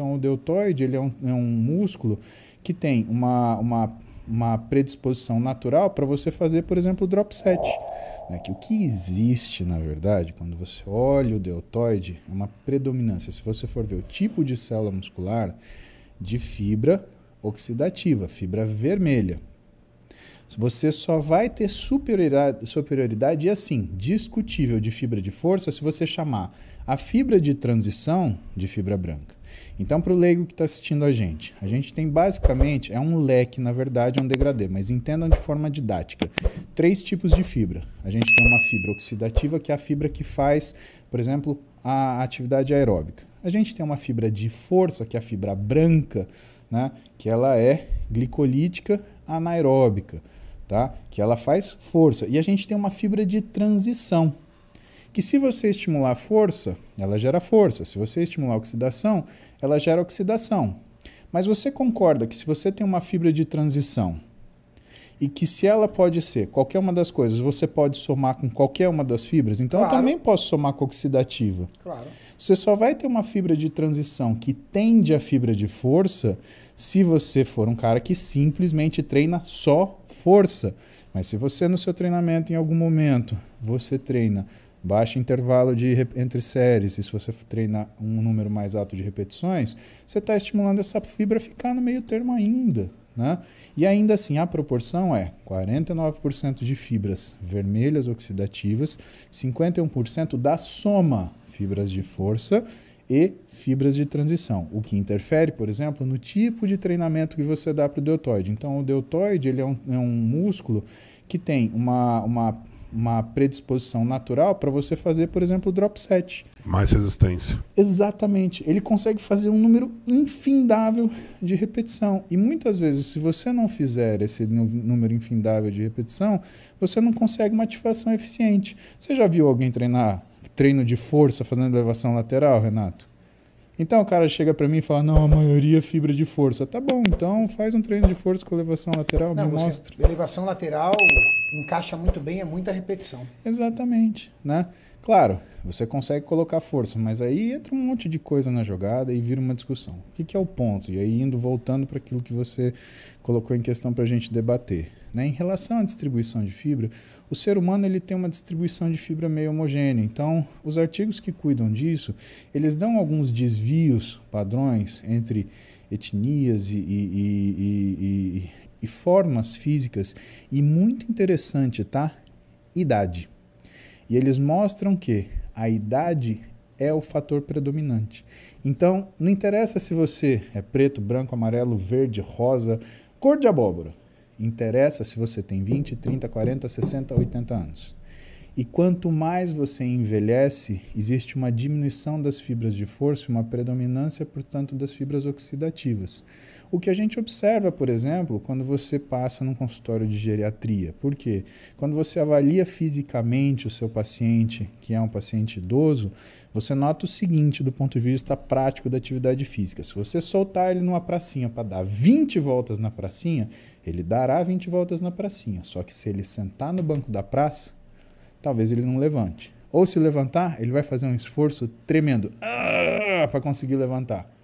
Então, o deltoide ele é, um, é um músculo que tem uma, uma, uma predisposição natural para você fazer, por exemplo, drop set. Né? Que o que existe, na verdade, quando você olha o deltoide, é uma predominância. Se você for ver o tipo de célula muscular, de fibra oxidativa, fibra vermelha. Você só vai ter superioridade, superioridade assim, discutível de fibra de força se você chamar a fibra de transição de fibra branca. Então, para o leigo que está assistindo a gente, a gente tem basicamente, é um leque, na verdade, é um degradê, mas entendam de forma didática, três tipos de fibra. A gente tem uma fibra oxidativa, que é a fibra que faz, por exemplo, a atividade aeróbica. A gente tem uma fibra de força, que é a fibra branca, né, que ela é glicolítica anaeróbica, tá? que ela faz força. E a gente tem uma fibra de transição, que se você estimular a força, ela gera força. Se você estimular a oxidação, ela gera oxidação. Mas você concorda que se você tem uma fibra de transição e que se ela pode ser qualquer uma das coisas, você pode somar com qualquer uma das fibras, então claro. eu também posso somar com oxidativa. Claro. Você só vai ter uma fibra de transição que tende à fibra de força se você for um cara que simplesmente treina só força. Mas se você no seu treinamento em algum momento você treina Baixo intervalo de entre séries, e se você treinar um número mais alto de repetições, você está estimulando essa fibra a ficar no meio termo ainda. Né? E ainda assim, a proporção é 49% de fibras vermelhas oxidativas, 51% da soma fibras de força e fibras de transição, o que interfere, por exemplo, no tipo de treinamento que você dá para o deltoide. Então, o deltoide ele é, um, é um músculo que tem uma, uma uma predisposição natural para você fazer, por exemplo, o drop set. Mais resistência. Exatamente. Ele consegue fazer um número infindável de repetição. E muitas vezes, se você não fizer esse número infindável de repetição, você não consegue uma ativação eficiente. Você já viu alguém treinar treino de força fazendo elevação lateral, Renato? Então o cara chega para mim e fala: "Não, a maioria é fibra de força". Tá bom, então faz um treino de força com elevação lateral, Não, me mostre. Assim, mostra. Elevação lateral encaixa muito bem, é muita repetição. Exatamente, né? Claro, você consegue colocar força, mas aí entra um monte de coisa na jogada e vira uma discussão. O que, é o ponto? E aí indo voltando para aquilo que você colocou em questão para a gente debater. Né? Em relação à distribuição de fibra, o ser humano ele tem uma distribuição de fibra meio homogênea. Então, os artigos que cuidam disso, eles dão alguns desvios, padrões entre etnias e, e, e, e formas físicas. E muito interessante, tá? Idade. E eles mostram que a idade é o fator predominante. Então, não interessa se você é preto, branco, amarelo, verde, rosa, cor de abóbora. Interessa se você tem 20, 30, 40, 60, 80 anos. E quanto mais você envelhece, existe uma diminuição das fibras de força e uma predominância, portanto, das fibras oxidativas. O que a gente observa, por exemplo, quando você passa num consultório de geriatria. Por quê? Quando você avalia fisicamente o seu paciente, que é um paciente idoso, você nota o seguinte do ponto de vista prático da atividade física. Se você soltar ele numa pracinha para dar 20 voltas na pracinha, ele dará 20 voltas na pracinha. Só que se ele sentar no banco da praça, talvez ele não levante. Ou se levantar, ele vai fazer um esforço tremendo ah, para conseguir levantar.